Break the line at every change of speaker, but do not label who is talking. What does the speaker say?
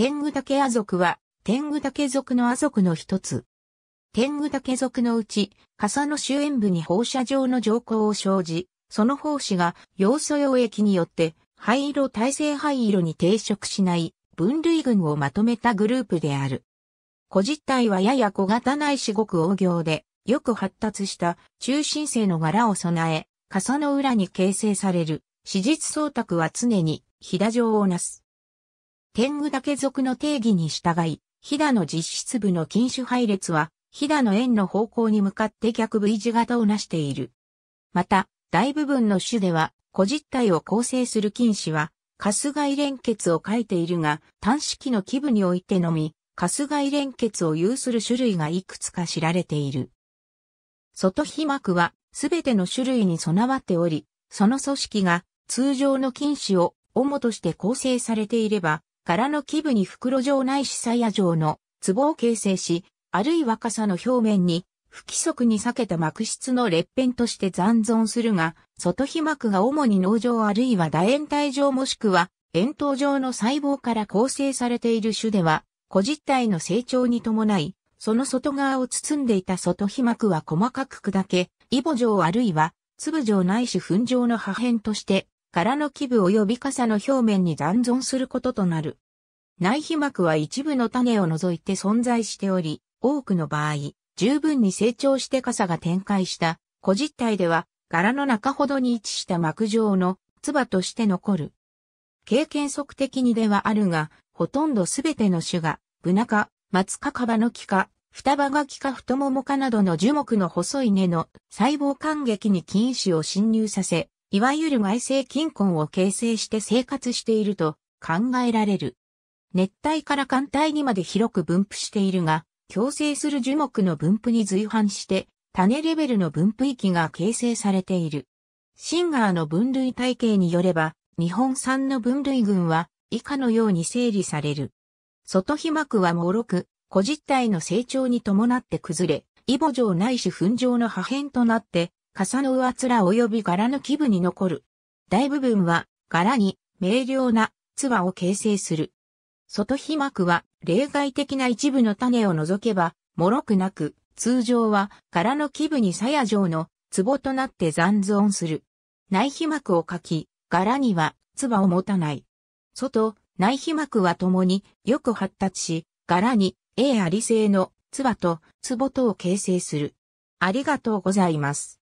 天狗竹亜族は、天狗竹族の亜族の一つ。天狗竹族のうち、笠の周焉部に放射状の上皇を生じ、その胞子が要素溶液によって灰色耐性灰色に抵触しない分類群をまとめたグループである。古実体はやや小型ない国王大行で、よく発達した中心性の柄を備え、傘の裏に形成される、史実総卓は常に、ひだ状をなす。天狗岳属の定義に従い、飛騨の実質部の禁酒配列は、飛騨の円の方向に向かって逆 V 字型を成している。また、大部分の種では、個実体を構成する菌糸は、カスガイ連結を書いているが、単式の基部においてのみ、カスガイ連結を有する種類がいくつか知られている。外皮膜は、すべての種類に備わっており、その組織が通常の菌糸を主として構成されていれば、殻の基部に袋状ないし鞘状の壺を形成し、あるいは傘の表面に不規則に裂けた膜質の裂片として残存するが、外皮膜が主に脳状あるいは楕円体状もしくは円筒状の細胞から構成されている種では、個実体の成長に伴い、その外側を包んでいた外皮膜は細かく砕け、イボ状あるいは粒状ないし粉状の破片として殻の基部及び傘の表面に残存することとなる。内皮膜は一部の種を除いて存在しており、多くの場合、十分に成長して傘が展開した個実体では、柄の中ほどに位置した膜状の唾として残る。経験則的にではあるが、ほとんどすべての種が、ブナ科、松科カバノキ科、双葉ガキ科太ももかなどの樹木の細い根の細胞間隙に菌糸を侵入させ、いわゆる外星近根を形成して生活していると考えられる。熱帯から寒帯にまで広く分布しているが、共生する樹木の分布に随伴して、種レベルの分布域が形成されている。シンガーの分類体系によれば、日本産の分類群は以下のように整理される。外皮膜は脆く、個実体の成長に伴って崩れ、イボ状ないし粉状の破片となって傘の上面及び柄の基部に残る。大部分は柄に明瞭なツを形成する。外皮膜は例外的な一部の種を除けば、脆くなく、通常は柄の基部に鞘状の壺となって残存する。内皮膜を書き、柄には唾を持たない。外、内皮膜は共によく発達し、柄に A あり性の唾と壺とを形成する。ありがとうございます。